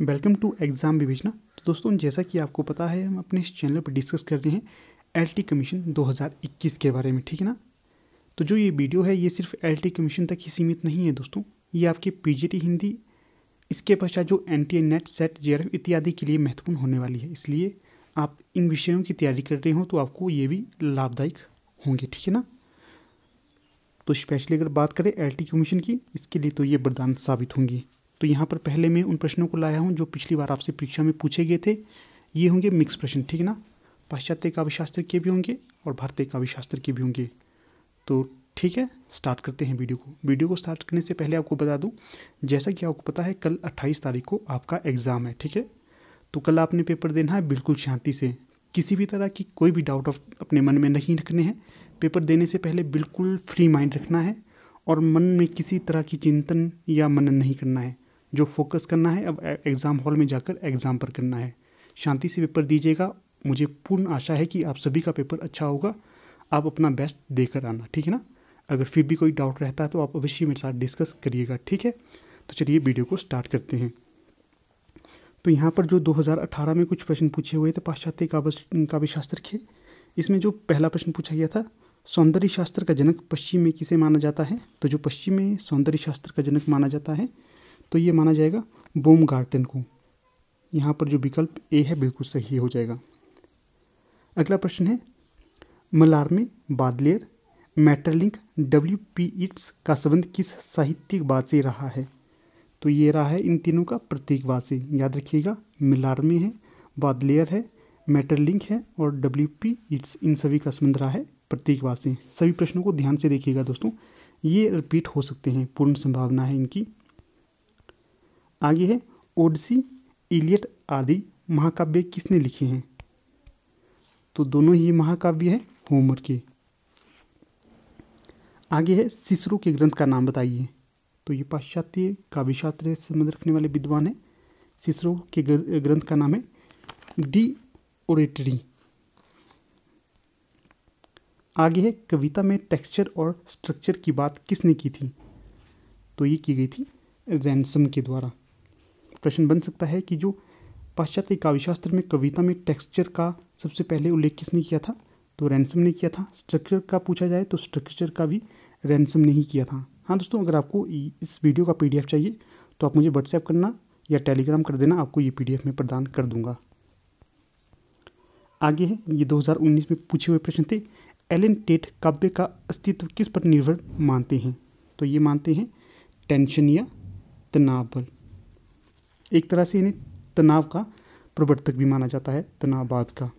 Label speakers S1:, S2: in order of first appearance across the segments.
S1: welcome to exam विवेचना तो दोस्तों जैसा कि आपको पता है हम अपने इस चैनल पर डिस्कस कर रहे हैं एलटी कमीशन 2021 के बारे में ठीक है ना तो जो ये वीडियो है ये सिर्फ एलटी कमीशन तक ही सीमित नहीं है दोस्तों ये आपके पीजीटी हिंदी इसके पश्चात जो N T NET SET J इत्यादि के लिए महत्वपूर्ण होने वाली है इसलिए आप इन विषयों की तैयारी कर रहे हो तो आपको ये भी लाभदायक होंगे ठीक है ना तो स्पेशली अगर बात करें एल टी कमीशन की इसके लिए तो ये वरदान साबित होंगी तो यहाँ पर पहले मैं उन प्रश्नों को लाया हूँ जो पिछली बार आपसे परीक्षा में पूछे गए थे ये होंगे मिक्स प्रश्न ठीक है ना पाश्चात्य काव्यशास्त्र के भी होंगे और भारतीय काव्यशास्त्र के भी होंगे तो ठीक है स्टार्ट करते हैं वीडियो को वीडियो को स्टार्ट करने से पहले आपको बता दूं जैसा कि आपको पता है कल 28 तारीख को आपका एग्ज़ाम है ठीक है तो कल आपने पेपर देना है बिल्कुल शांति से किसी भी तरह की कोई भी डाउट अपने मन में नहीं रखने हैं पेपर देने से पहले बिल्कुल फ्री माइंड रखना है और मन में किसी तरह की चिंतन या मनन नहीं करना है जो फोकस करना है अब एग्ज़ाम हॉल में जाकर एग्ज़ाम पर करना है शांति से पेपर दीजिएगा मुझे पूर्ण आशा है कि आप सभी का पेपर अच्छा होगा आप अपना बेस्ट देकर आना ठीक है ना अगर फिर भी कोई डाउट रहता है तो आप अवश्य मेरे साथ डिस्कस करिएगा ठीक है तो चलिए वीडियो को स्टार्ट करते हैं तो यहाँ पर जो 2018 में कुछ प्रश्न पूछे हुए थे पाश्चात्य काव्य काव्य शास्त्र के इसमें जो पहला प्रश्न पूछा गया था सौंदर्य शास्त्र का जनक पश्चिम में किसे माना जाता है तो जो पश्चिम में सौंदर्य शास्त्र का जनक माना जाता है तो ये माना जाएगा बोम गार्टन को यहाँ पर जो विकल्प ए है बिल्कुल सही हो जाएगा अगला प्रश्न है Mallarme Baudelaire Maeterlinck W B Yeats का संबंध किस साहित्यिकवाद से रहा है तो ये रहा है इन तीनों का प्रतीकवाद से याद रखिएगा मिलार्मे है बादलेयर है मैटरलिंक है और डब्ल्यू पी इट्स इन सभी का संबंध रहा है प्रतीकवाद से सभी प्रश्नों को ध्यान से देखिएगा दोस्तों ये रिपीट हो सकते हैं पूर्ण संभावना है इनकी आगे है ओडसी इलियट आदि महाकाव्य किसने लिखे हैं तो दोनों ही महाकाव्य है होमर के आगे है सिसरो के ग्रंथ का नाम बताइए तो ये पाश्चात्य काव्य शास्त्र से संबंध रखने वाले विद्वान है सिसरो के ग्रंथ का नाम है डी ओरेटरी आगे है कविता में टेक्सचर और स्ट्रक्चर की बात किसने की थी तो ये की गई थी रैनसम के द्वारा प्रश्न बन सकता है कि जो पाश्चात्य काव्यशास्त्र में कविता में टेक्सचर का सबसे पहले उल्लेख किसने किया था तो रैनसम ने किया था स्ट्रक्चर का पूछा जाए तो स्ट्रक्चर का भी रैनसम ने ही किया था हाँ दोस्तों अगर आपको इस वीडियो का पीडीएफ चाहिए तो आप मुझे व्हाट्सएप करना या टेलीग्राम कर देना आपको ये पीडीएफ में प्रदान कर दूंगा आगे है ये 2019 में पूछे हुए प्रश्न थे एलन टेट काव्य का अस्तित्व किस पर निर्भर मानते हैं तो ये मानते हैं टेंशन या तनाव पर एक तरह से इन्हें तनाव का प्रवर्तक भी माना जाता है तनाववाद का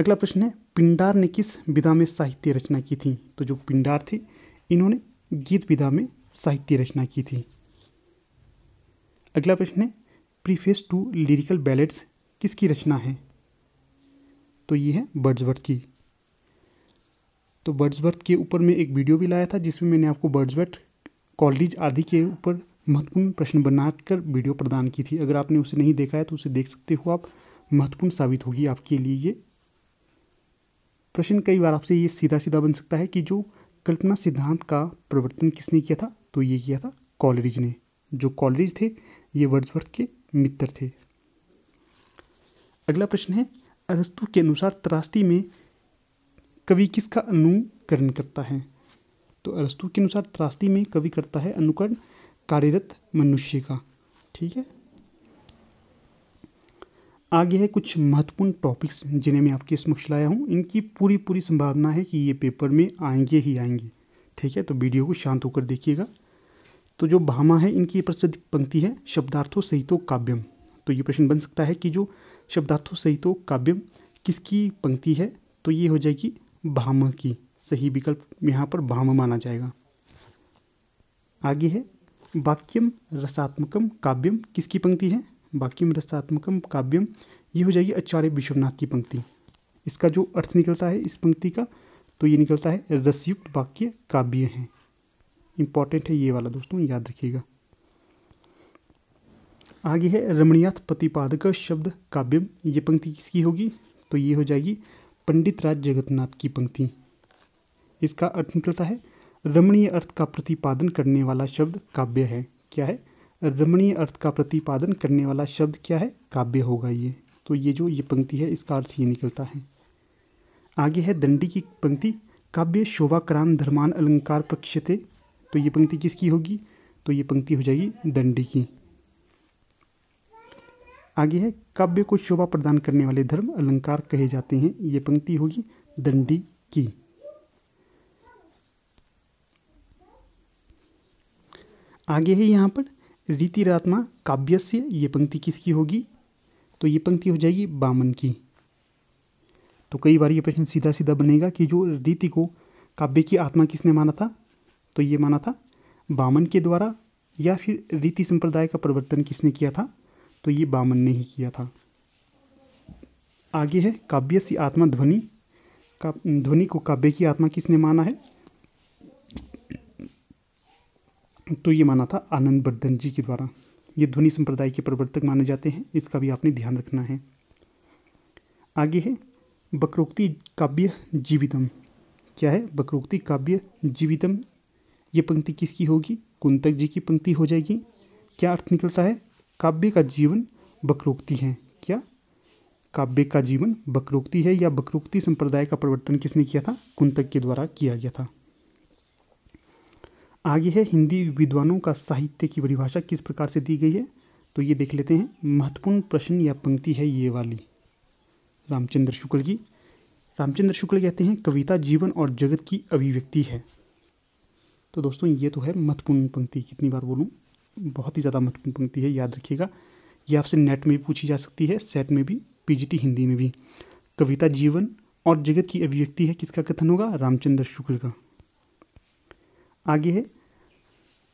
S1: अगला प्रश्न है पिंडार ने किस विधा में साहित्य रचना की थी तो जो पिंडार थे इन्होंने गीत विधा में साहित्य रचना की थी अगला प्रश्न है प्रीफेस टू लिरिकल बैलेट्स किसकी रचना है तो ये है बर्ड्सवर्थ की तो बर्ड्सवर्थ के ऊपर मैं एक वीडियो भी लाया था जिसमें मैंने आपको बर्ड्सवर्थ कॉलेज आदि के ऊपर महत्वपूर्ण प्रश्न बनाकर वीडियो प्रदान की थी अगर आपने उसे नहीं देखा है तो उसे देख सकते हो आप महत्वपूर्ण साबित होगी आपके लिए ये प्रश्न कई बार आपसे ये सीधा सीधा बन सकता है कि जो कल्पना सिद्धांत का प्रवर्तन किसने किया था तो ये किया था कॉलरिज ने जो कॉलरिज थे ये वर्ड्सवर्थ के मित्र थे अगला प्रश्न है अरस्तु के अनुसार त्रास्ती में कवि किसका अनुकरण करता है तो अरस्तु के अनुसार त्रास्ती में कवि करता है अनुकरण कार्यरत मनुष्य का ठीक है आगे है कुछ महत्वपूर्ण टॉपिक्स जिन्हें मैं आपके समक्ष लाया हूँ इनकी पूरी पूरी संभावना है कि ये पेपर में आएंगे ही आएंगे ठीक है तो वीडियो को शांत होकर देखिएगा तो जो भामा है इनकी प्रसिद्ध पंक्ति है शब्दार्थों सहितो काव्यम तो ये प्रश्न बन सकता है कि जो शब्दार्थों सहितो काव्यम किसकी पंक्ति है तो ये हो जाएगी भामा की सही विकल्प यहाँ पर भामा माना जाएगा आगे है वाक्यम रसात्मकम काव्यम किसकी पंक्ति है वाक्यम रसात्मकम काव्यम ये हो जाएगी आचार्य विश्वनाथ की पंक्ति इसका जो अर्थ निकलता है इस पंक्ति का तो ये निकलता है रसयुक्त वाक्य काव्य हैं इम्पॉर्टेंट है ये वाला दोस्तों याद रखिएगा आगे है रमणीयाथ प्रतिपादक शब्द काव्यम ये पंक्ति किसकी होगी तो ये हो जाएगी पंडित राज जगतनाथ की पंक्ति इसका अर्थ निकलता है रमणीय अर्थ का प्रतिपादन करने वाला शब्द काव्य है क्या है रमणीय अर्थ का प्रतिपादन करने वाला शब्द क्या है काव्य होगा ये तो ये जो ये पंक्ति है इसका अर्थ ये निकलता है आगे है दंडी की पंक्ति काव्य शोभा क्रांत धर्मान अलंकार प्रक्षते तो ये पंक्ति किसकी होगी तो ये पंक्ति हो जाएगी दंडी की आगे है काव्य को शोभा प्रदान करने वाले धर्म अलंकार कहे जाते हैं ये पंक्ति होगी दंडी की आगे है यहाँ पर रीति रीतिरात्मा काव्यस्य ये पंक्ति किसकी होगी तो ये पंक्ति हो जाएगी बामन की तो कई बार ये प्रश्न सीधा सीधा बनेगा कि जो रीति को काव्य की आत्मा किसने माना था तो ये माना था बामन के द्वारा या फिर रीति संप्रदाय का परिवर्तन किसने किया था तो ये बामन ने ही किया था आगे है काव्य सी आत्मा ध्वनि का ध्वनि को काव्य की आत्मा किसने माना है तो ये माना था आनंद बर्धन जी के द्वारा ये ध्वनि संप्रदाय के प्रवर्तक माने जाते हैं इसका भी आपने ध्यान रखना है आगे है बकरोक्ति काव्य जीवितम क्या है बकरोक्ति काव्य जीवितम ये पंक्ति किसकी होगी कुंतक जी की पंक्ति हो जाएगी क्या अर्थ निकलता है काव्य का जीवन बकरोक्ति है क्या काव्य का जीवन बकरोक्ति है या बकरोक्ति संप्रदाय का प्रवर्तन किसने किया था कुंतक के द्वारा किया गया था आगे है हिंदी विद्वानों का साहित्य की परिभाषा किस प्रकार से दी गई है तो ये देख लेते हैं महत्वपूर्ण प्रश्न या पंक्ति है ये वाली रामचंद्र शुक्ल की रामचंद्र शुक्ल कहते हैं कविता जीवन और जगत की अभिव्यक्ति है तो दोस्तों ये तो है महत्वपूर्ण पंक्ति कितनी बार बोलूँ बहुत ही ज़्यादा महत्वपूर्ण पंक्ति है याद रखिएगा ये आपसे नेट में भी पूछी जा सकती है सेट में भी पी हिंदी में भी कविता जीवन और जगत की अभिव्यक्ति है किसका कथन होगा रामचंद्र शुक्ल का आगे है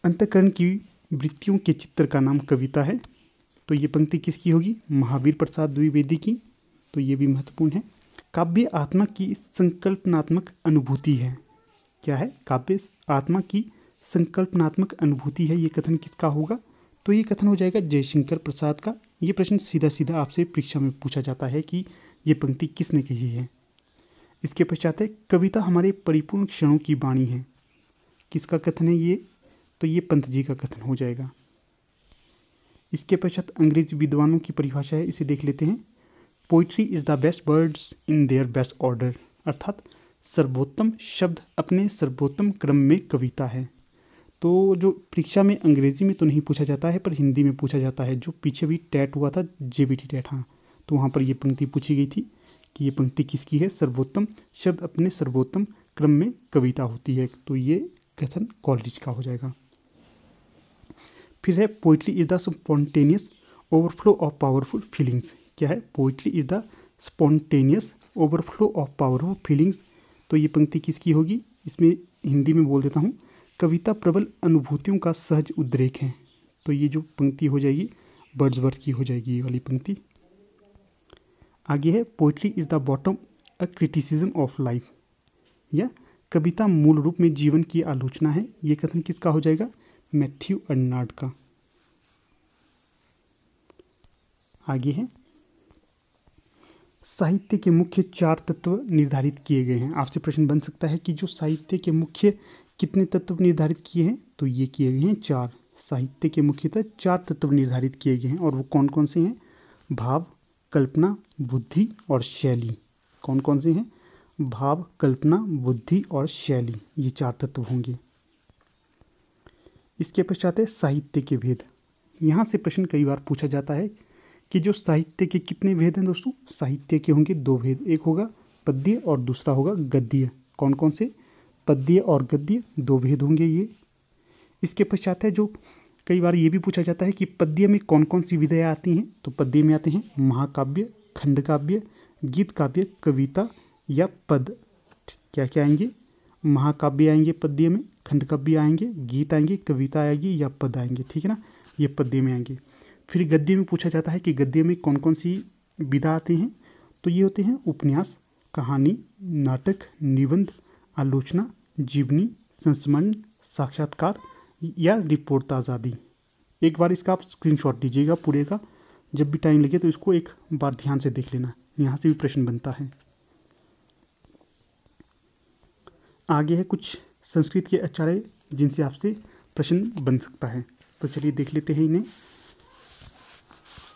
S1: अंतकरण की वृत्तियों के चित्र का नाम कविता है तो ये पंक्ति किसकी होगी महावीर प्रसाद द्विवेदी की तो ये भी महत्वपूर्ण है काव्य आत्मा की संकल्पनात्मक अनुभूति है क्या है काव्य आत्मा की संकल्पनात्मक अनुभूति है ये कथन किसका होगा तो ये कथन हो जाएगा जयशंकर प्रसाद का ये प्रश्न सीधा सीधा आपसे परीक्षा में पूछा जाता है कि ये पंक्ति किसने कही है इसके पश्चात है कविता हमारे परिपूर्ण क्षणों की वाणी है किसका कथन है ये तो ये पंत जी का कथन हो जाएगा इसके पश्चात अंग्रेज विद्वानों की परिभाषा है इसे देख लेते हैं poetry is the best words in their best order अर्थात सर्वोत्तम शब्द अपने सर्वोत्तम क्रम में कविता है तो जो परीक्षा में अंग्रेजी में तो नहीं पूछा जाता है पर हिंदी में पूछा जाता है जो पीछे भी टैट हुआ था जे बी टी टैट हाँ तो वहाँ पर यह पंक्ति पूछी गई थी कि ये पंक्ति किसकी है सर्वोत्तम शब्द अपने सर्वोत्तम क्रम में कविता होती है तो ये कैथन कॉलेज का हो जाएगा फिर है poetry is the spontaneous overflow of powerful feelings क्या है poetry is the spontaneous overflow of powerful feelings तो ये पंक्ति किसकी होगी इसमें हिंदी में बोल देता हूँ कविता प्रबल अनुभूतियों का सहज उद्रेक है तो ये जो पंक्ति हो जाएगी बर्ड्स बर्ड की हो जाएगी ये वाली पंक्ति आगे है poetry is the bottom a criticism of life या कविता मूल रूप में जीवन की आलोचना है ये कथन किसका हो जाएगा मैथ्यू अर्नाड का आगे है साहित्य के मुख्य चार तत्व निर्धारित किए गए हैं आपसे प्रश्न बन सकता है कि जो साहित्य के मुख्य कितने तत्व निर्धारित किए हैं तो ये किए गए हैं चार साहित्य के मुख्यतः चार तत्व निर्धारित किए गए हैं और वो कौन कौन से हैं भाव कल्पना बुद्धि और शैली कौन कौन से हैं भाव कल्पना बुद्धि और शैली ये चार तत्व होंगे इसके पश्चात है साहित्य के भेद यहाँ से प्रश्न कई बार पूछा जाता है कि जो साहित्य के कितने भेद हैं दोस्तों साहित्य के होंगे दो भेद एक होगा पद्य और दूसरा होगा गद्य कौन कौन से पद्य और गद्य दो भेद होंगे ये इसके पश्चात है जो कई बार ये भी पूछा जाता है कि पद्य में कौन कौन सी विधाएँ आती हैं तो पद्य में आते हैं महाकाव्य खंडकाव्य गीत काव्य कविता या पद क्या क्या आएंगे महाकाव्य आएंगे पद्य में खंडकाव्य आएंगे गीत आएंगे कविता आएगी या पद आएंगे ठीक है ना ये पद्य में आएंगे फिर गद्य में पूछा जाता है कि गद्य में कौन कौन सी विधा आते हैं तो ये होते हैं उपन्यास कहानी नाटक निबंध आलोचना जीवनी संस्मरण साक्षात्कार या रिपोर्ट आदि एक बार इसका आप स्क्रीनशॉट लीजिएगा पूरे का जब भी टाइम लगे तो इसको एक बार ध्यान से देख लेना यहाँ से भी प्रश्न बनता है आगे है कुछ संस्कृत के आचार्य जिनसे आपसे प्रश्न बन सकता है तो चलिए देख लेते हैं इन्हें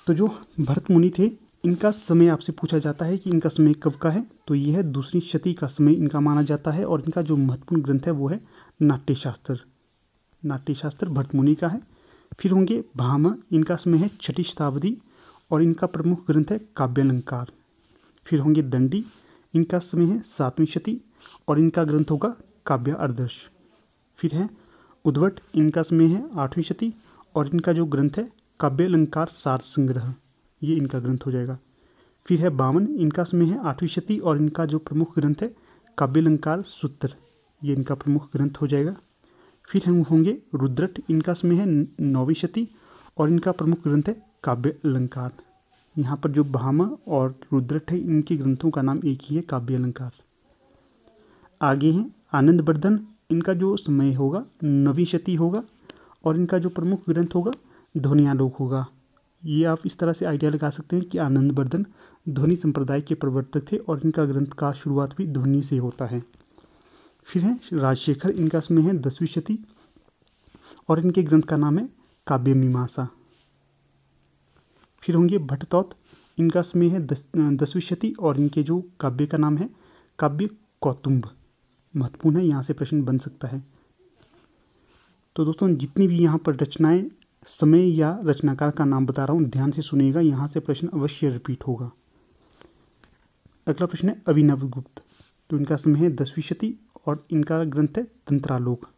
S1: तो जो भरत मुनि थे इनका समय आपसे पूछा जाता है कि इनका समय कब का है तो यह है दूसरी शती का समय इनका माना जाता है और इनका जो महत्वपूर्ण ग्रंथ है वो है नाट्यशास्त्र नाट्यशास्त्र भरत मुनि का है फिर होंगे भाम इनका समय है छठी शताब्दी और इनका प्रमुख ग्रंथ है काव्यालंकार फिर होंगे दंडी इनका समय है सातवीं शती और इनका ग्रंथ होगा काव्य आदर्श फिर है उद्वट इनका समय है आठवीं शती और इनका जो ग्रंथ है काव्य अलंकार सार संग्रह ये इनका ग्रंथ हो जाएगा फिर है बावन इनका समय है आठवीं शती और इनका जो प्रमुख ग्रंथ है काव्य अलंकार सूत्र ये इनका प्रमुख ग्रंथ हो जाएगा फिर हम होंगे रुद्रट इनका समय है नौवीं शती और इनका प्रमुख ग्रंथ है काव्य अलंकार यहाँ पर जो भामा और रुद्रट है इनके ग्रंथों का नाम एक ही है काव्य अलंकार आगे हैं आनंद वर्धन इनका जो समय होगा नवी शती होगा और इनका जो प्रमुख ग्रंथ होगा ध्वनियालोक होगा ये आप इस तरह से आइडिया लगा सकते हैं कि आनंद वर्धन ध्वनि संप्रदाय के प्रवर्तक थे और इनका ग्रंथ का शुरुआत भी ध्वनि से होता है फिर है राजशेखर इनका समय है दसवीं शती और इनके ग्रंथ का नाम है काव्य मीमांसा फिर होंगे भट्टौत इनका समय है दस दसवीं शती और इनके जो काव्य का नाम है काव्य कौतुम्ब महत्वपूर्ण है यहाँ से प्रश्न बन सकता है तो दोस्तों जितनी भी यहाँ पर रचनाएं समय या रचनाकार का नाम बता रहा हूँ ध्यान से सुनेगा यहाँ से प्रश्न अवश्य रिपीट होगा अगला प्रश्न है अभिनव गुप्त तो इनका समय है दसवीं शती और इनका ग्रंथ है तंत्रालोक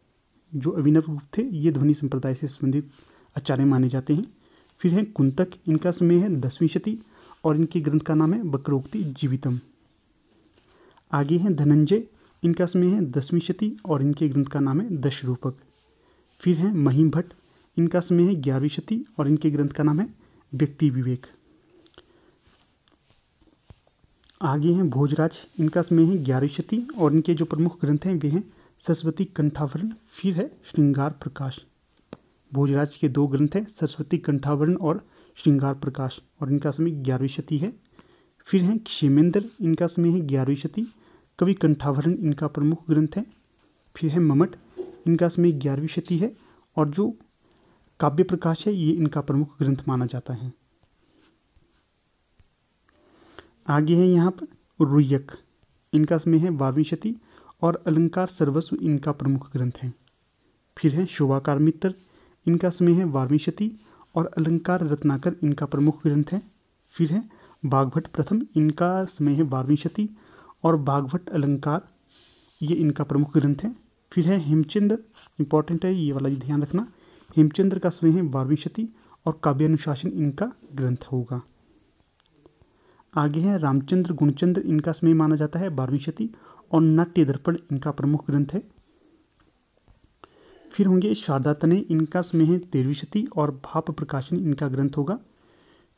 S1: जो अभिनव गुप्त थे ये ध्वनि संप्रदाय से संबंधित आचार्य माने जाते हैं फिर है कुंतक इनका समय है दसवीं शती और इनके ग्रंथ का नाम है बकरोक्ति जीवितम आगे हैं धनंजय इनका समय है दसवीं शती और इनके ग्रंथ का नाम है दशरूपक फिर है महिम भट्ट इनका समय है ग्यारहवीं शती और इनके ग्रंथ का नाम है व्यक्ति विवेक आगे हैं भोजराज इनका समय है ग्यारहवीं शती और इनके जो प्रमुख ग्रंथ हैं वे हैं सरस्वती कंठावरण फिर है श्रृंगार प्रकाश भोजराज के दो ग्रंथ हैं सरस्वती कंठावरण और श्रृंगार प्रकाश और इनका समय ग्यारहवीं शती है फिर हैं क्षेमेंद्र इनका समय है ग्यारहवीं शती कवि कंठावरण इनका प्रमुख ग्रंथ है फिर है ममट इनका समय ग्यारहवीं शती है और जो काव्य प्रकाश है ये इनका प्रमुख ग्रंथ माना जाता है आगे है यहाँ पर रुयक इनका समय है बारहवीं शती और अलंकार सर्वस्व इनका प्रमुख ग्रंथ है फिर है शोभाकार मित्र इनका समय है शती और अलंकार रत्नाकर इनका प्रमुख ग्रंथ है फिर है बाघभट प्रथम इनका समय है वार्मिशती और बाघभट अलंकार ये इनका प्रमुख ग्रंथ है फिर है हेमचंद्र इंपॉर्टेंट है ये वाला ध्यान रखना हेमचंद्र का समय है वार्विशती और काव्यानुशासन इनका ग्रंथ होगा आगे है रामचंद्र गुणचंद्र इनका समय माना जाता है बारहवीं शती और नाट्य दर्पण इनका प्रमुख ग्रंथ है फिर होंगे शारदातने इनका स्मेह है तेरविशती और भाप प्रकाशन इनका ग्रंथ होगा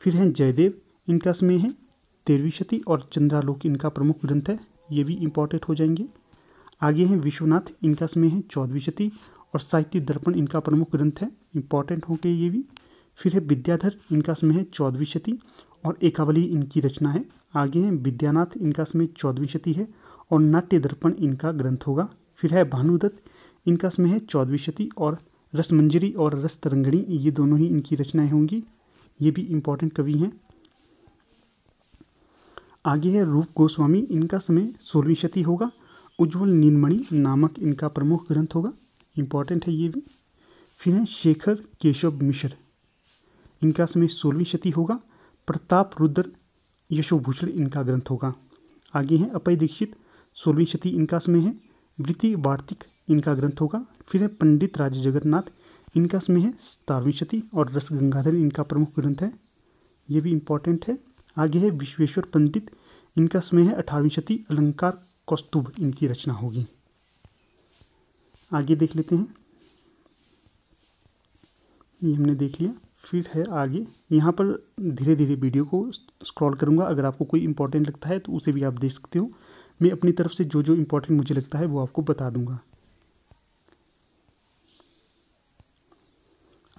S1: फिर हैं जयदेव इनका स्मेह है तेरविशती और चंद्रालोक इनका प्रमुख ग्रंथ है ये भी इम्पॉर्टेंट हो जाएंगे आगे हैं विश्वनाथ इनका स्मेह है चौदविशती और साहित्य दर्पण इनका प्रमुख ग्रंथ है इम्पॉर्टेंट होंगे ये भी फिर है विद्याधर इनका स्मेह है चौदविशती और एकावली इनकी रचना है आगे हैं विद्यानाथ इनका चौदहवीं चौदविशती है और नाट्य दर्पण इनका ग्रंथ होगा फिर है भानुदत्त इनका समय है चौदहवीं सती और रसमंजरी और रस तरंगणी ये दोनों ही इनकी रचनाएं होंगी ये भी इम्पोर्टेंट कवि हैं आगे है रूप गोस्वामी इनका समय सोलहवीं शती होगा उज्ज्वल नीलमणि नामक इनका प्रमुख ग्रंथ होगा इम्पॉर्टेंट है ये भी फिर है शेखर केशव मिश्र इनका समय सोलहवीं शती होगा प्रताप रुद्र यशोभूषण इनका ग्रंथ होगा आगे हैं अपय दीक्षित सोलहवीं शती इनका समय है वृत्ति वार्तिक इनका ग्रंथ होगा फिर है पंडित राज जगन्नाथ इनका इसमें है सतारवीं शती और रस गंगाधर इनका प्रमुख ग्रंथ है ये भी इम्पोर्टेंट है आगे है विश्वेश्वर पंडित इनका समय है अठारहवीं शती अलंकार कौस्तुभ इनकी रचना होगी आगे देख लेते हैं ये हमने देख लिया फिर है आगे यहाँ पर धीरे धीरे वीडियो को स्क्रॉल करूँगा अगर आपको कोई इंपॉर्टेंट लगता है तो उसे भी आप देख सकते हो मैं अपनी तरफ से जो जो इम्पोर्टेंट मुझे लगता है वो आपको बता दूंगा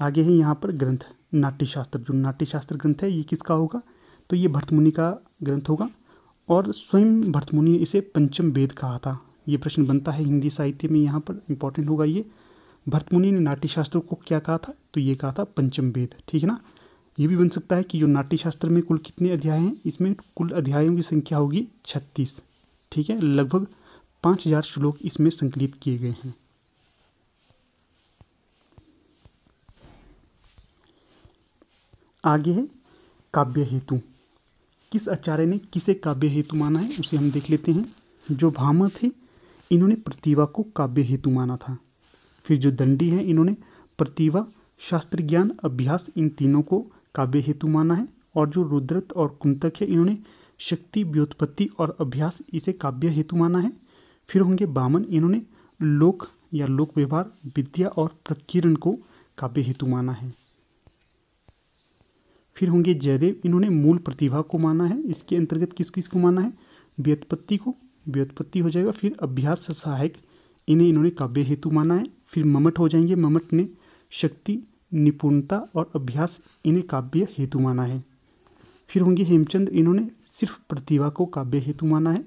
S1: आगे है यहाँ पर ग्रंथ नाट्यशास्त्र जो नाट्यशास्त्र ग्रंथ है ये किसका होगा तो ये भरतमुनि का ग्रंथ होगा और स्वयं भरतमुनि ने इसे पंचम वेद कहा था ये प्रश्न बनता है हिंदी साहित्य में यहाँ पर इम्पोर्टेंट होगा ये भरतमुनि ने नाट्यशास्त्र को क्या कहा था तो ये कहा था पंचम वेद ठीक है ना ये भी बन सकता है कि जो नाट्यशास्त्र में कुल कितने अध्याय हैं इसमें कुल अध्यायों की संख्या होगी छत्तीस ठीक है लगभग पाँच हज़ार श्लोक इसमें संकलित किए गए हैं आगे है काव्य हेतु किस आचार्य ने किसे काव्य हेतु माना है उसे हम देख लेते हैं जो भामा थे इन्होंने प्रतिभा को काव्य हेतु माना था फिर जो दंडी है इन्होंने प्रतिभा शास्त्र ज्ञान अभ्यास इन तीनों को काव्य हेतु माना है और जो रुद्रत और कुंतक है इन्होंने शक्ति व्योत्पत्ति और अभ्यास इसे काव्य हेतु माना है फिर होंगे बामन इन्होंने लोक या लोक व्यवहार विद्या और प्रकीर्ण को काव्य हेतु माना है फिर होंगे जयदेव इन्होंने मूल प्रतिभा को माना है इसके अंतर्गत किस किस को माना है व्युत्पत्ति को व्युत्पत्ति हो जाएगा फिर अभ्यास सहायक इन्हें इन्होंने काव्य हेतु माना है फिर ममट हो जाएंगे ममट ने शक्ति निपुणता और अभ्यास इन्हें काव्य हेतु माना है फिर होंगे हेमचंद इन्होंने सिर्फ प्रतिभा को काव्य हेतु माना है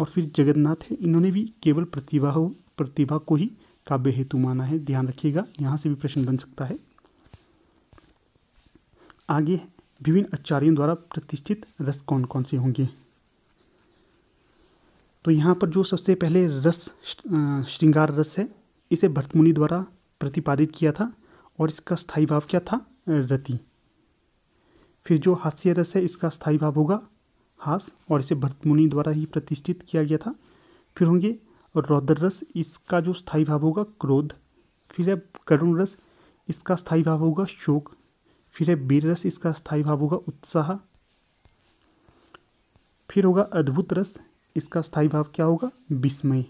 S1: और फिर जगन्नाथ है इन्होंने भी केवल प्रतिभा प्रतिभा को ही काव्य हेतु माना है ध्यान रखिएगा यहाँ से भी प्रश्न बन सकता है आगे विभिन्न आचार्यों द्वारा प्रतिष्ठित रस कौन कौन से होंगे तो यहाँ पर जो सबसे पहले रस श्रृंगार रस है इसे भरतमुनि द्वारा प्रतिपादित किया था और इसका स्थायी भाव क्या था रति फिर जो हास्य रस है इसका स्थायी भाव होगा हास और इसे भरतमुनि द्वारा ही प्रतिष्ठित किया गया था फिर होंगे रौद्र रस इसका जो स्थायी भाव होगा क्रोध फिर है करुण रस इसका स्थायी भाव होगा शोक फिर है बीर रस इसका स्थायी भाव होगा उत्साह फिर होगा अद्भुत रस इसका स्थायी भाव क्या होगा विस्मय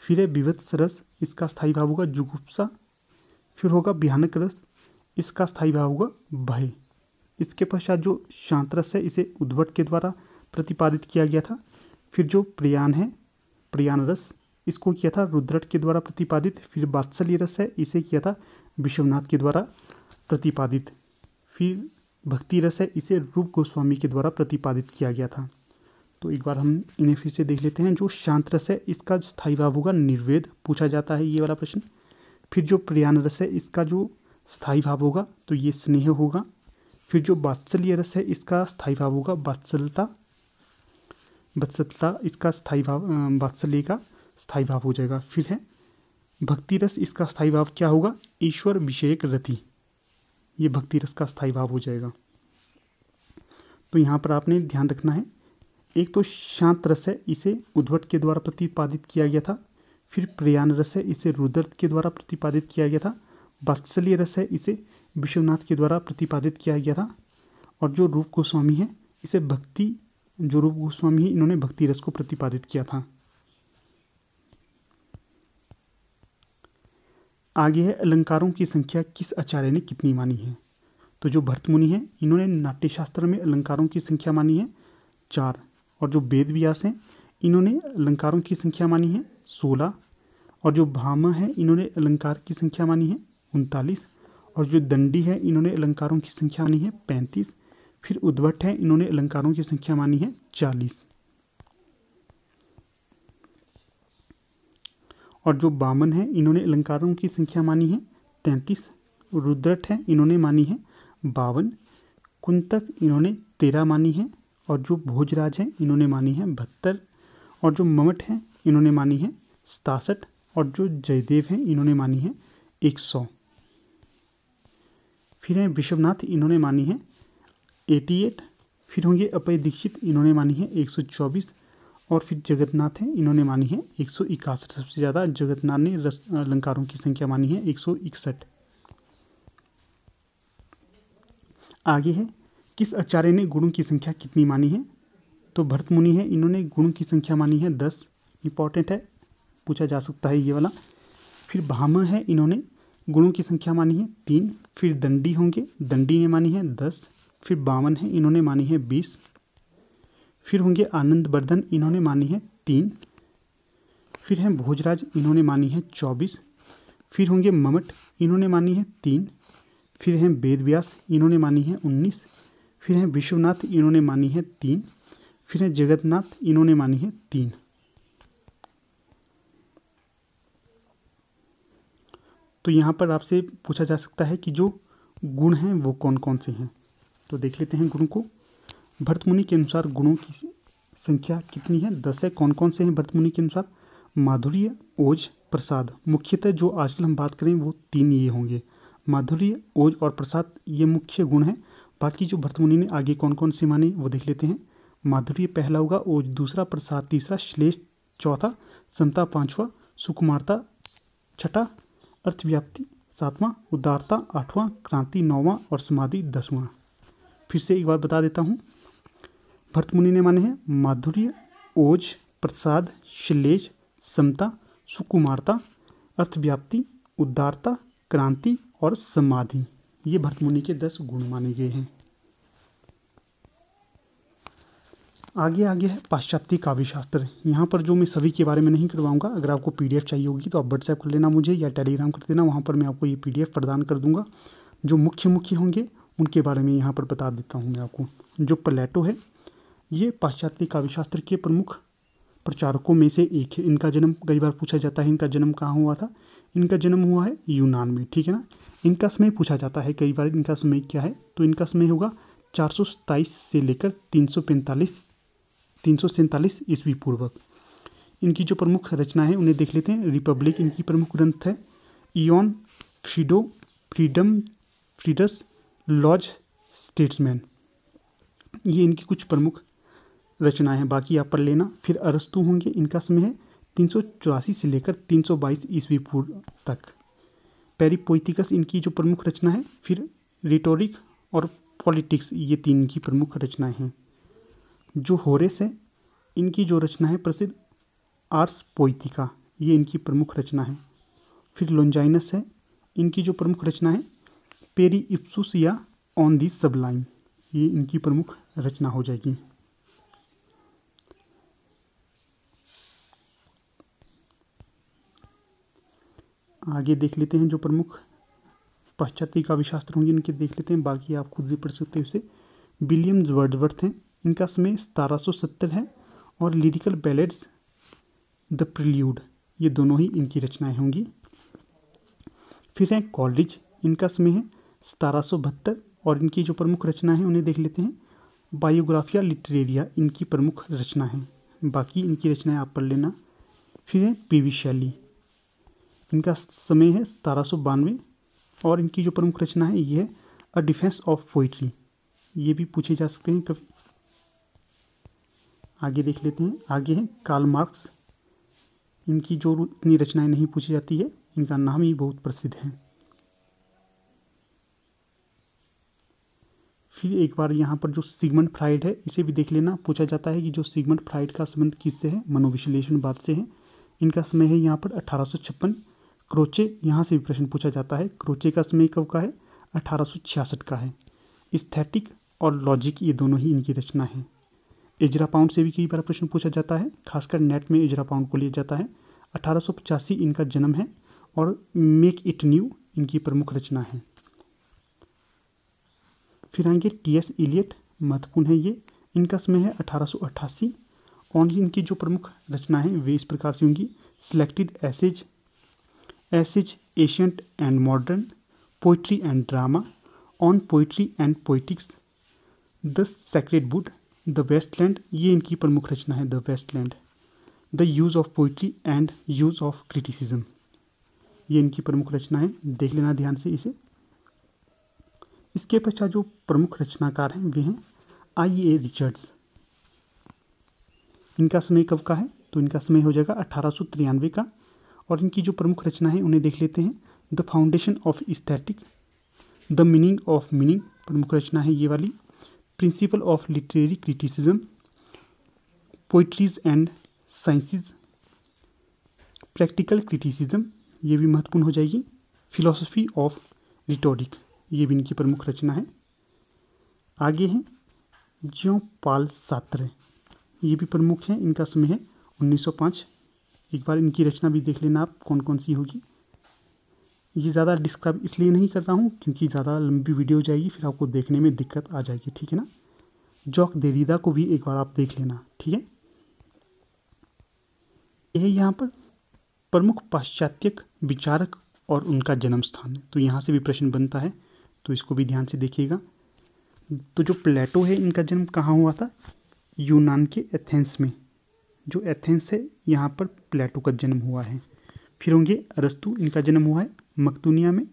S1: फिर है विवत्स रस इसका स्थायी भाव होगा जुगुप्सा फिर होगा भयानक रस इसका स्थायी भाव होगा भय इसके पश्चात जो शांत रस है इसे उद्भट के द्वारा प्रतिपादित किया गया था फिर जो प्रयाण है प्रयाण रस इसको किया था रुद्रट के द्वारा प्रतिपादित फिर बात्सल्य रस है इसे किया था विश्वनाथ के द्वारा प्रतिपादित फिर भक्ति रस है इसे रूप गोस्वामी के द्वारा प्रतिपादित किया गया था तो एक बार हम इन्हें फिर से देख लेते हैं जो शांत रस है इसका स्थायी भाव होगा निर्वेद पूछा जाता है ये वाला प्रश्न फिर जो प्रयाण रस है इसका जो स्थायी भाव होगा तो ये स्नेह होगा फिर जो बात्सल्य रस है इसका स्थायी भाव होगा बात्सलता बत्सलता इसका स्थायी भाव बात्सल्य का स्थायी भाव हो जाएगा फिर है भक्ति रस इसका स्थायी भाव क्या होगा ईश्वर विषयक रति ये भक्ति रस का स्थायी भाव हो जाएगा तो यहाँ पर आपने ध्यान रखना है एक तो शांत रस है इसे उद्वट के द्वारा प्रतिपादित किया गया था फिर प्रयाण रस है इसे रुद्रत के द्वारा प्रतिपादित किया गया था वात्सल्य रस है इसे विश्वनाथ के द्वारा प्रतिपादित किया गया था और जो रूप गोस्वामी है इसे भक्ति जो रूप गोस्वामी है इन्होंने भक्ति रस को प्रतिपादित किया था आगे है अलंकारों की संख्या किस आचार्य ने कितनी मानी है तो जो भरतमुनि हैं इन्होंने नाट्यशास्त्र में अलंकारों की संख्या मानी है चार और जो वेद व्यास हैं इन्होंने अलंकारों की संख्या मानी है सोलह और जो भामा है इन्होंने अलंकार की संख्या मानी है उनतालीस और जो दंडी है इन्होंने अलंकारों की संख्या मानी है पैंतीस फिर उद्भट है इन्होंने अलंकारों की संख्या मानी है चालीस और जो बामन है इन्होंने अलंकारों की संख्या मानी है तैंतीस रुद्रट है इन्होंने मानी है बावन कुंतक इन्होंने तेरह मानी है और जो भोजराज है इन्होंने मानी है बहत्तर और जो ममठ है इन्होंने मानी है सतासठ और जो जयदेव हैं इन्होंने मानी है एक सौ फिर हैं विश्वनाथ इन्होंने मानी है एटी एट फिर होंगे अपय दीक्षित इन्होंने मानी है एक सौ चौबीस और फिर जगतनाथ हैं इन्होंने मानी है एक सौ इकसठ सबसे ज़्यादा जगतनाथ ने रस अलंकारों की संख्या मानी है एक सौ इकसठ आगे है किस आचार्य ने गुणों की संख्या कितनी मानी है तो भरत मुनि है इन्होंने गुणों की संख्या मानी है दस इंपॉर्टेंट है पूछा जा सकता है ये वाला फिर भाम है इन्होंने गुणों की संख्या मानी है तीन फिर दंडी होंगे दंडी ने मानी है दस फिर बावन है इन्होंने मानी है बीस फिर होंगे आनंद वर्धन इन्होंने मानी है तीन फिर हैं भोजराज इन्होंने मानी है चौबीस फिर होंगे ममट इन्होंने मानी है तीन फिर हैं वेद व्यास इन्होंने मानी है उन्नीस फिर हैं विश्वनाथ इन्होंने मानी है तीन फिर हैं जगतनाथ इन्होंने मानी है तीन तो यहाँ पर आपसे पूछा जा सकता है कि जो गुण हैं वो कौन कौन से हैं तो देख लेते हैं गुण को भरतमुनि के अनुसार गुणों की संख्या कितनी है दस है कौन कौन से हैं भरतमुनि के अनुसार माधुर्य ओज प्रसाद मुख्यतः जो आजकल हम बात करें वो तीन ये होंगे माधुर्य ओज और प्रसाद ये मुख्य गुण हैं बाकी जो भरतमुनि ने आगे कौन कौन से माने वो देख लेते हैं माधुर्य पहला होगा ओज दूसरा प्रसाद तीसरा श्लेष चौथा समता पांचवा सुकुमारता छठा अर्थव्याप्ति सातवां उदारता आठवां क्रांति नौवां और समाधि दसवां फिर से एक बार बता देता हूँ भरतमुनि ने माने हैं माधुर्य ओज प्रसाद शिलेज समता सुकुमारता अर्थव्याप्ति उदारता क्रांति और समाधि ये भरतमुनि के दस गुण माने गए हैं आगे आगे है पाश्चात्य काव्य शास्त्र यहाँ पर जो मैं सभी के बारे में नहीं करवाऊंगा अगर आपको पीडीएफ चाहिए होगी तो आप व्हाट्सएप कर लेना मुझे या टेलीग्राम कर देना वहाँ पर मैं आपको ये पीडीएफ प्रदान कर दूंगा जो मुख्य मुख्य होंगे उनके बारे में यहाँ पर बता देता हूँ मैं आपको जो प्लेटो है ये पाश्चात्य काव्यशास्त्र के प्रमुख प्रचारकों में से एक है इनका जन्म कई बार पूछा जाता है इनका जन्म कहाँ हुआ था इनका जन्म हुआ है यूनान में ठीक है ना इनका समय पूछा जाता है कई बार इनका समय क्या है तो इनका समय होगा चार से लेकर तीन सौ पैंतालीस तीन सौ सैंतालीस ईस्वी पूर्वक इनकी जो प्रमुख रचना है उन्हें देख लेते हैं रिपब्लिक इनकी प्रमुख ग्रंथ है इन Phaedo freedom Phaedrus Laws Statesman ये इनकी कुछ प्रमुख रचनाएं हैं बाकी आप पर लेना फिर अरस्तु होंगे इनका समय है तीन से लेकर तीन सौ बाईस ईस्वी पूर्व तक पेरीपोइतिकस इनकी जो प्रमुख रचना है फिर रिटोरिक और पॉलिटिक्स ये तीन की प्रमुख रचनाएं हैं जो होरेस है इनकी जो रचना है प्रसिद्ध आर्स पोइतिका ये इनकी प्रमुख रचना है फिर लोंजाइनस है इनकी जो प्रमुख रचना है पेरी इप्सुस या ऑन दी सबलाइन ये इनकी प्रमुख रचना हो जाएगी आगे देख लेते हैं जो प्रमुख पाश्चात्य काव्य होंगे उनके देख लेते हैं बाकी आप खुद भी पढ़ सकते हैं उसे विलियम वर्डवर्थ हैं इनका समय सतारह सौ सत्तर है और लिरिकल बैलेट्स द प्रिल्यूड ये दोनों ही इनकी रचनाएं होंगी फिर हैं कॉलरिज इनका समय है सतारह सौ बहत्तर और इनकी जो प्रमुख रचना है उन्हें देख लेते हैं बायोग्राफिया लिटरेरिया इनकी प्रमुख रचना है बाकी इनकी रचनाएं आप पढ़ लेना फिर है पी वी शैली इनका समय है सतारह सौ बानवे और इनकी जो प्रमुख रचना है ये है अ डिफेंस ऑफ पोइट्री ये भी पूछे जा सकते हैं कभी आगे देख लेते हैं आगे है कार्ल मार्क्स इनकी जो इतनी रचनाएं नहीं पूछी जाती है इनका नाम ही बहुत प्रसिद्ध है फिर एक बार यहाँ पर जो सिगमंड फ्राइड है इसे भी देख लेना पूछा जाता है कि जो सिगमंड फ्राइड का संबंध किससे है मनोविश्लेषण बाद से है इनका समय है यहाँ पर अठारह क्रोचे यहाँ से भी प्रश्न पूछा जाता है क्रोचे का समय कब का है अठारह का है स्थैटिक और लॉजिक ये दोनों ही इनकी रचना है इजरा पाउंड से भी कई बार प्रश्न पूछा जाता है खासकर नेट में इजरा पाउंड को लिया जाता है अठारह इनका जन्म है और मेक इट न्यू इनकी प्रमुख रचना है फिर आएंगे टी एस इलियट महत्वपूर्ण है ये इनका समय है अठारह और इनकी जो प्रमुख रचना है वे इस प्रकार से होंगी selected essays essays ancient and modern poetry and drama on poetry and poetics the sacred wood the waste land ये इनकी प्रमुख रचना है the waste land the use of poetry and use of criticism ये इनकी प्रमुख रचना है देख लेना ध्यान से इसे इसके पश्चात जो प्रमुख रचनाकार हैं वे हैं आई ए रिचर्ड्स इनका समय कब का है तो इनका समय हो जाएगा अठारह का और इनकी जो प्रमुख रचना है उन्हें देख लेते हैं the foundation of aesthetic the meaning of meaning प्रमुख रचना है ये वाली principle of literary criticism poetries and sciences practical criticism ये भी महत्वपूर्ण हो जाएगी फिलोसफी ऑफ रिटोरिक ये भी इनकी प्रमुख रचना है आगे हैं ज्यो पाल सात्र ये भी प्रमुख है इनका समय है 1905 एक बार इनकी रचना भी देख लेना आप कौन कौन सी होगी ये ज़्यादा डिस्क्राइब इसलिए नहीं कर रहा हूँ क्योंकि ज़्यादा लंबी वीडियो जाएगी फिर आपको देखने में दिक्कत आ जाएगी ठीक है ना जॉक देरीदा को भी एक बार आप देख लेना ठीक है यह यहाँ पर प्रमुख पाश्चात्यक विचारक और उनका जन्म स्थान तो यहाँ से भी प्रश्न बनता है तो इसको भी ध्यान से देखिएगा तो जो प्लेटो है इनका जन्म कहाँ हुआ था यूनान के एथेंस में जो एथेंस है यहाँ पर प्लेटो का जन्म हुआ है फिर होंगे अरस्तु इनका जन्म हुआ है मकतूनिया में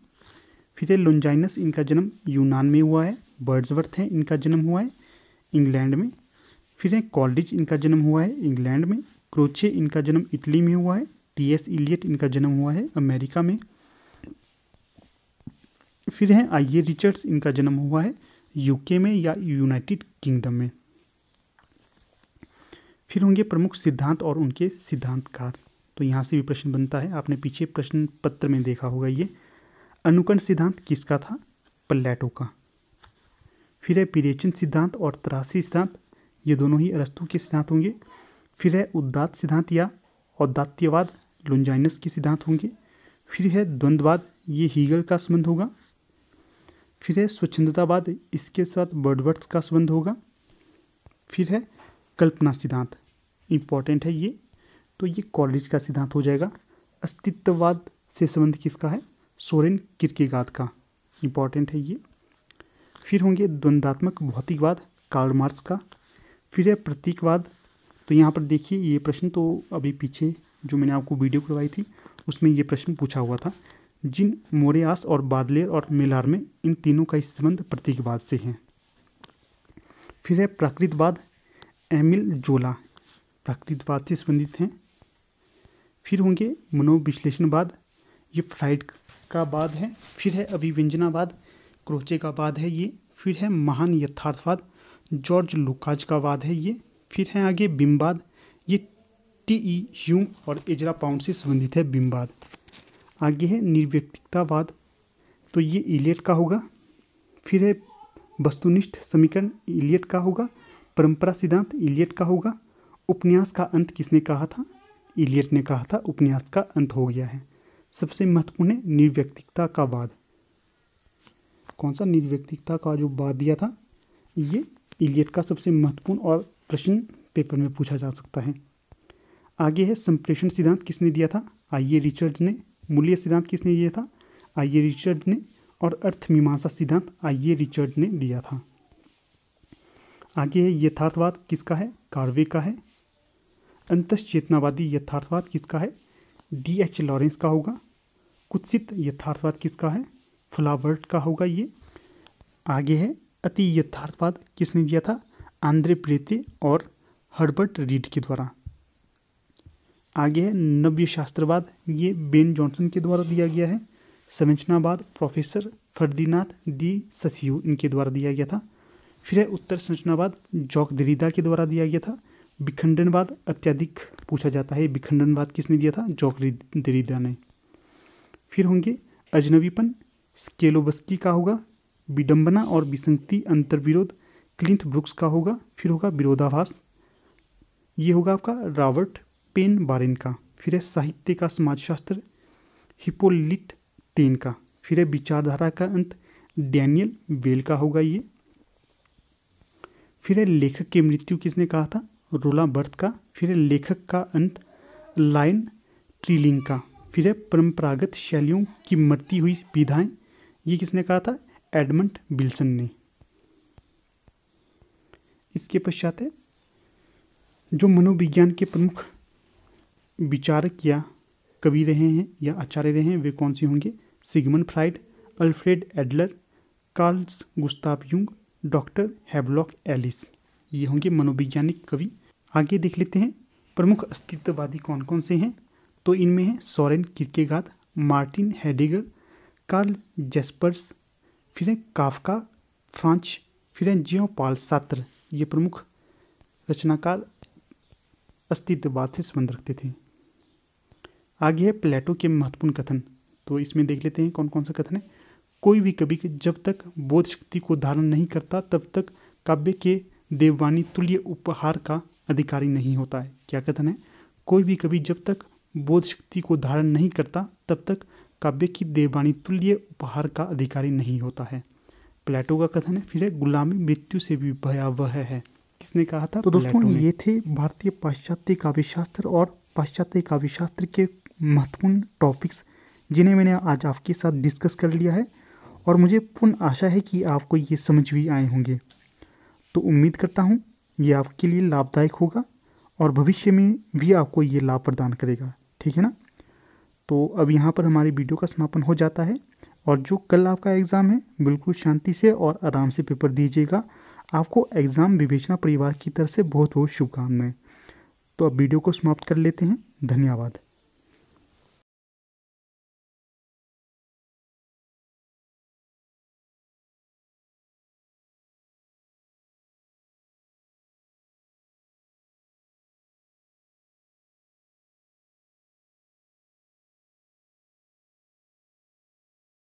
S1: फिर है लोंजाइनस इनका जन्म यूनान में हुआ है बर्ड्सवर्थ हैं इनका जन्म हुआ है इंग्लैंड में फिर है कॉलरिज इनका जन्म हुआ है इंग्लैंड में क्रोचे इनका जन्म इटली में हुआ है टी एस इलियट इनका जन्म हुआ है अमेरिका में फिर है आई रिचर्ड्स इनका जन्म हुआ है यूके में या यूनाइटेड किंगडम में फिर होंगे प्रमुख सिद्धांत और उनके सिद्धांतकार तो यहाँ से भी प्रश्न बनता है आपने पीछे प्रश्न पत्र में देखा होगा ये अनुकरण सिद्धांत किसका था प्लेटो का फिर है पिरेचन सिद्धांत और त्रासी सिद्धांत ये दोनों ही अरस्तु के सिद्धांत होंगे फिर है उद्दात सिद्धांत या औदात्यवाद लुंजाइनस के सिद्धांत होंगे फिर है द्वंद्ववाद ये हीगल का संबंध होगा फिर है स्वच्छंदतावाद इसके साथ बर्डवर्ट्स का संबंध होगा फिर है कल्पना सिद्धांत इम्पॉर्टेंट है ये तो ये कॉलेज का सिद्धांत हो जाएगा अस्तित्ववाद से संबंध किसका है सोरेन किर्केगाद का इम्पॉर्टेंट है ये फिर होंगे द्वंद्वात्मक भौतिकवाद कार्ल मार्क्स का फिर है प्रतीकवाद तो यहाँ पर देखिए ये प्रश्न तो अभी पीछे जो मैंने आपको वीडियो करवाई थी उसमें ये प्रश्न पूछा हुआ था जिन मोरेस और बादलेर और मेलार में इन तीनों का संबंध प्रतीकवाद से है फिर है प्राकृतवाद एमिल जोला प्राकृतिकवाद से संबंधित हैं फिर होंगे मनोविश्लेषणवाद ये फ्लाइट का बाद है फिर है अभिव्यंजनावाद क्रोचे का वाद है ये फिर है महान यथार्थवाद जॉर्ज लुकाज का वाद है ये फिर है आगे बिम्बाद ये टी ई ह्यूम और एजरा पाउंड से संबंधित है बिम्बाद आगे है निर्व्यक्तिकतावाद तो ये इलियट का होगा फिर है वस्तुनिष्ठ समीकरण इलियट का होगा परंपरा सिद्धांत इलियट का होगा उपन्यास का अंत किसने कहा था इलियट ने कहा था उपन्यास का अंत हो गया है सबसे महत्वपूर्ण है निर्व्यक्तिकता का वाद कौन सा निर्व्यक्तिकता का जो वाद दिया था ये इलियट का सबसे महत्वपूर्ण और प्रश्न पेपर में पूछा जा सकता है आगे है संप्रेषण सिद्धांत किसने दिया था आइए रिचर्ड ने मूल्य सिद्धांत किसने दिया था आइए रिचर्ड ने और अर्थमीमांसा सिद्धांत आइए रिचर्ड ने दिया था आगे है यथार्थवाद किसका है कार्वे का है अंतश्चेतनावादी यथार्थवाद किसका है डी एच लॉरेंस का होगा कुत्सित यथार्थवाद किसका है फ्लावर्ट का होगा ये आगे है अति यथार्थवाद किसने दिया था आंद्रे प्रेते और हर्बर्ट रीड के द्वारा आगे है नव्य शास्त्रवाद ये बेन जॉनसन के द्वारा दिया गया है संरचनावाद प्रोफेसर फर्दीनाथ दी ससियू इनके द्वारा दिया गया था फिर है उत्तर संरचनावाद जॉक दरीदा के द्वारा दिया गया था विखंडनवाद अत्यधिक पूछा जाता है विखंडनवाद किसने दिया था जौकरी दरीदा ने फिर होंगे अजनबीपन स्केलोबस्की का होगा विडंबना और विसंगति अंतर्विरोध क्लिंट ब्रुक्स का होगा फिर होगा विरोधाभास ये होगा आपका रॉबर्ट पेन बारेन का फिर है साहित्य का समाजशास्त्र हिपोलिट तेन का फिर है विचारधारा का अंत डैनियल बेल का होगा ये फिर है लेखक की मृत्यु किसने कहा था रोला बर्थ का फिर है लेखक का अंत लाइन ट्रीलिंग का फिर है परंपरागत शैलियों की मरती हुई विधाएं ये किसने कहा था एडमंड बिल्सन ने इसके पश्चात है जो मनोविज्ञान के प्रमुख विचारक या कवि रहे हैं या आचार्य रहे हैं वे कौन से होंगे Sigmund Freud Alfred Adler Carls Gustav Jung doctor Havelock Ellis ये होंगे मनोविज्ञानिक कवि आगे देख लेते हैं प्रमुख अस्तित्ववादी कौन कौन से हैं तो इनमें हैं Soren Kierkegaard Martin Heidegger Karl Jaspers फिर हैं काफका फ्रांच फिर हैं जियो पाल सात्र ये प्रमुख रचनाकार अस्तित्ववाद से संबंध रखते थे आगे है प्लेटो के महत्वपूर्ण कथन तो इसमें देख लेते हैं कौन कौन सा कथन है कोई भी कवि जब तक बोध शक्ति को धारण नहीं करता तब तक काव्य के देववाणी तुल्य उपहार का अधिकारी नहीं होता है क्या कथन है कोई भी कवि जब तक बोध शक्ति को धारण नहीं करता तब तक काव्य की देवाणी तुल्य उपहार का अधिकारी नहीं होता है प्लेटो का कथन है फिर है गुलामी मृत्यु से भी भयावह है किसने कहा था तो दोस्तों ये थे भारतीय पाश्चात्य काव्यशास्त्र और पाश्चात्य काव्यशास्त्र के महत्वपूर्ण टॉपिक्स जिन्हें मैंने आज आपके साथ डिस्कस कर लिया है और मुझे पूर्ण आशा है कि आपको ये समझ भी आए होंगे तो उम्मीद करता हूँ ये आपके लिए लाभदायक होगा और भविष्य में भी आपको ये लाभ प्रदान करेगा ठीक है ना तो अब यहाँ पर हमारी वीडियो का समापन हो जाता है और जो कल आपका एग्ज़ाम है बिल्कुल शांति से और आराम से पेपर दीजिएगा आपको एग्ज़ाम विवेचना परिवार की तरफ से बहुत बहुत शुभकामनाएं तो अब वीडियो को समाप्त कर लेते हैं धन्यवाद